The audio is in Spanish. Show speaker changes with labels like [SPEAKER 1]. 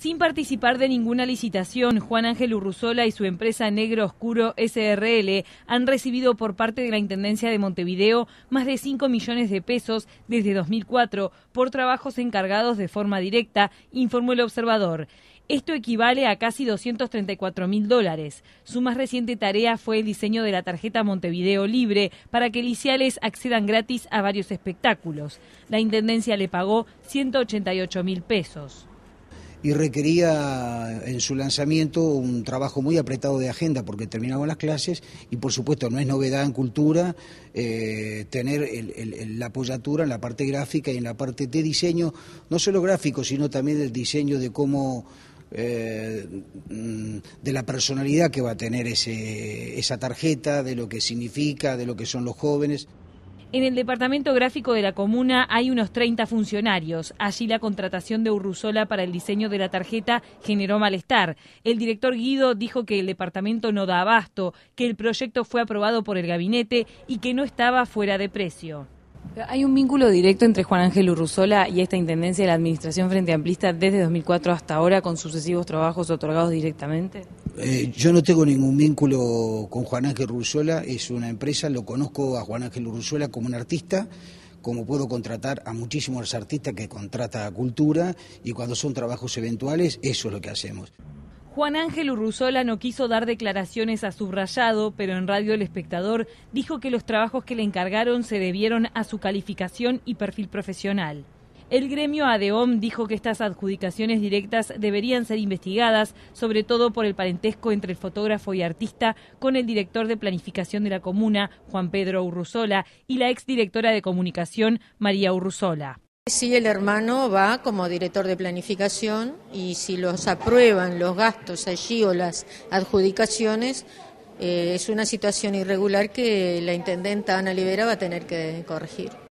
[SPEAKER 1] Sin participar de ninguna licitación, Juan Ángel Urruzola y su empresa Negro Oscuro SRL han recibido por parte de la Intendencia de Montevideo más de 5 millones de pesos desde 2004 por trabajos encargados de forma directa, informó el observador. Esto equivale a casi 234 mil dólares. Su más reciente tarea fue el diseño de la tarjeta Montevideo Libre para que liciales accedan gratis a varios espectáculos. La Intendencia le pagó 188 mil pesos
[SPEAKER 2] y requería en su lanzamiento un trabajo muy apretado de agenda porque terminaban las clases y por supuesto no es novedad en cultura eh, tener la apoyatura en la parte gráfica y en la parte de diseño, no solo gráfico, sino también del diseño de cómo eh, mm, de la personalidad que va a tener esa tarjeta, de lo que significa, de lo que son los jóvenes.
[SPEAKER 1] En el departamento gráfico de la comuna hay unos 30 funcionarios. Allí la contratación de Urrusola para el diseño de la tarjeta generó malestar. El director Guido dijo que el departamento no da abasto, que el proyecto fue aprobado por el gabinete y que no estaba fuera de precio. Hay un vínculo directo entre Juan Ángel Urrusola y esta intendencia de la administración Frente Amplista desde 2004 hasta ahora con sucesivos trabajos otorgados directamente.
[SPEAKER 2] Eh, yo no tengo ningún vínculo con Juan Ángel Urruzuela, es una empresa, lo conozco a Juan Ángel Urruzuela como un artista, como puedo contratar a muchísimos artistas que contrata a cultura y cuando son trabajos eventuales, eso es lo que hacemos.
[SPEAKER 1] Juan Ángel Urruzola no quiso dar declaraciones a subrayado, pero en Radio El Espectador dijo que los trabajos que le encargaron se debieron a su calificación y perfil profesional. El gremio ADEOM dijo que estas adjudicaciones directas deberían ser investigadas, sobre todo por el parentesco entre el fotógrafo y artista con el director de planificación de la comuna, Juan Pedro Urrusola, y la exdirectora de comunicación, María Urrusola. Si el hermano va como director de planificación y si los aprueban los gastos allí o las adjudicaciones, eh, es una situación irregular que la intendenta Ana Libera va a tener que corregir.